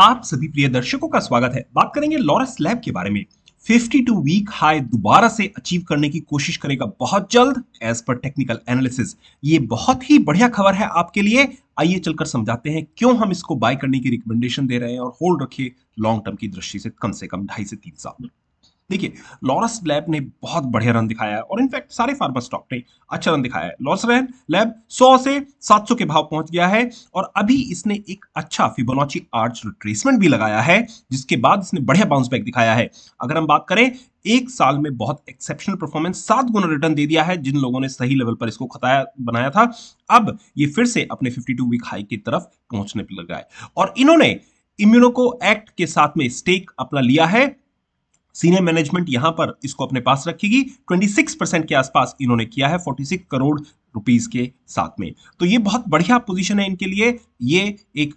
आप सभी प्रिय दर्शकों का स्वागत है बात करेंगे लॉरस लैब के बारे में 52 वीक हाई दोबारा से अचीव करने की कोशिश करेगा बहुत जल्द एज पर टेक्निकल एनालिसिस ये बहुत ही बढ़िया खबर है आपके लिए आइए चलकर समझाते हैं क्यों हम इसको बाय करने की रिकमेंडेशन दे रहे हैं और होल्ड रखिए लॉन्ग टर्म की दृष्टि से कम से कम ढाई से तीन साल में देखिए लॉरस लैब ने बहुत बढ़िया रन दिखाया है और इनफैक्ट सारे फार्मा स्टॉक ने अच्छा रन दिखाया है लॉरस रैन लैब 100 से 700 के भाव पहुंच गया है और अभी इसने एक अच्छा फिबोनाची आर्च रिट्रेसमेंट भी लगाया है जिसके बाद इसने बढ़िया बाउंस बैक दिखाया है अगर हम बात करें एक साल में बहुत एक्सेप्शनल परफॉर्मेंस सात गुना रिटर्न दे दिया है जिन लोगों ने सही लेवल पर इसको खताया बनाया था अब ये फिर से अपने 52 वीक हाई की तरफ पहुंचने पर लगा है और इन्होंने इम्यूनो को एक्ट के साथ में स्टेक अपना लिया है सीनियर मैनेजमेंट यहां पर इसको अपने पास रखेगी 26 परसेंट के आसपास इन्होंने किया है 46 करोड़ रुपीस के साथ में तो ये बहुत बढ़िया पोजीशन है इनके लिए ये एक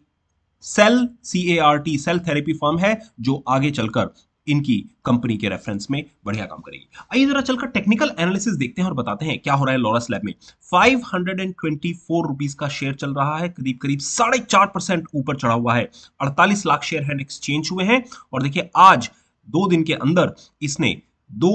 cell C A R T cell therapy form है जो आगे चलकर इनकी कंपनी के रेफरेंस में बढ़िया काम करेगी आइए जरा चलकर टेक्निकल एनालिसिस देखते हैं और बताते हैं क्या हो रहा है लॉरस लैब में five hundred and twenty four rupees का शेयर चल रहा है करीब करीब साढ़े चार परसेंट ऊपर चढ़ा हुआ है अड़तालीस लाख शेयर हैंड एक्सचेंज हुए हैं और देखिए आज दो दिन के अंदर इसने दो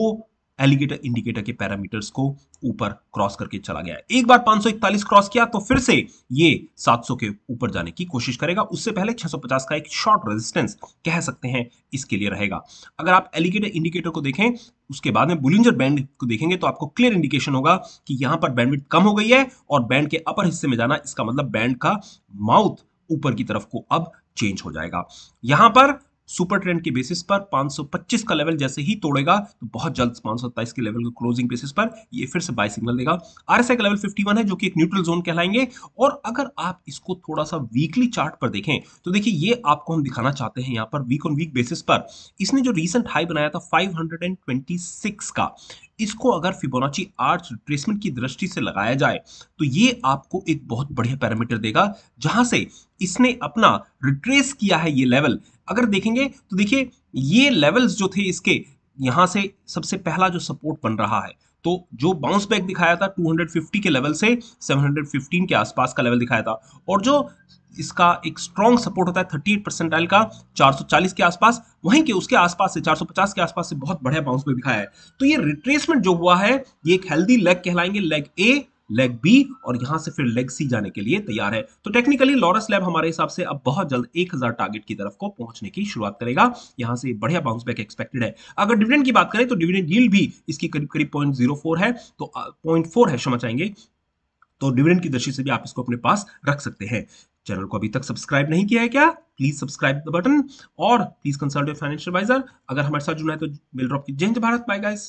एलिगेटर इंडिकेटर के पैरामीटर्स को ऊपर क्रॉस करके चला गया एक बार 541 क्रॉस किया तो फिर से ये 700 के ऊपर जाने की कोशिश करेगा उससे पहले 650 का एक शॉर्ट रेजिस्टेंस कह सकते हैं इसके लिए रहेगा अगर आप एलिगेटर इंडिकेटर को देखें उसके बाद में बुलिंजर बैंड को देखेंगे तो आपको क्लियर इंडिकेशन होगा कि यहां पर बैंडविट कम हो गई है और बैंड के अपर हिस्से में जाना इसका मतलब बैंड का माउथ ऊपर की तरफ को अब चेंज हो जाएगा यहां पर सुपर ट्रेंड के बेसिस पर 525 का लेवल जैसे ही तोड़ेगा तो बहुत जल्द 527 के लेवल को क्लोजिंग बेसिस पर ये फिर से बाय सिग्नल देगा आरएसआई का लेवल 51 है जो कि एक न्यूट्रल जोन कहलाएंगे और अगर आप इसको थोड़ा सा वीकली चार्ट पर देखें तो देखिए ये आपको हम दिखाना चाहते हैं यहाँ पर वीक ऑन वीक बेसिस पर इसने जो रिसेंट हाई बनाया था फाइव का इसको अगर फिबोनाची आर्ट्स रिट्रेसमेंट की दृष्टि से लगाया जाए तो ये आपको एक बहुत बढ़िया पैरामीटर देगा जहां से इसने अपना रिट्रेस किया है ये लेवल अगर देखेंगे तो देखिए ये लेवल्स जो थे इसके यहां से सबसे पहला जो सपोर्ट बन रहा है तो जो बाउंस बैक दिखाया था 250 के लेवल से 715 के आसपास का लेवल दिखाया था और जो इसका एक स्ट्रॉन्ग सपोर्ट होता है 38 परसेंटाइल का 440 के आसपास वहीं के उसके आसपास से 450 के आसपास से बहुत बढ़िया बाउंस बैक दिखाया है तो ये रिट्रेसमेंट जो हुआ है ये एक हेल्दी लेग कहलाएंगे लेग ए लेग बी और यहां से फिर लेग सी जाने के लिए तैयार है तो टेक्निकली लॉरस लैब हमारे हिसाब से अब बहुत जल्द 1000 टारगेट की तरफ को पहुंचने की शुरुआत करेगा यहां से बढ़िया बाउंस बैक एक्सपेक्टेड है अगर डिविडेंड की बात करें तो डिविडेंड डील भी इसकी करीब करीब पॉइंट है तो पॉइंट है क्षमा चाहेंगे तो डिविडेंड की दृष्टि से भी आप इसको अपने पास रख सकते हैं चैनल को अभी तक सब्सक्राइब नहीं किया है क्या प्लीज सब्सक्राइब द बटन और प्लीज कंसल्ट फाइनेंशियल एडवाइजर अगर हमारे साथ जुड़ना है तो मिल ड्रॉप की जय हिंद भारत बाय गाइस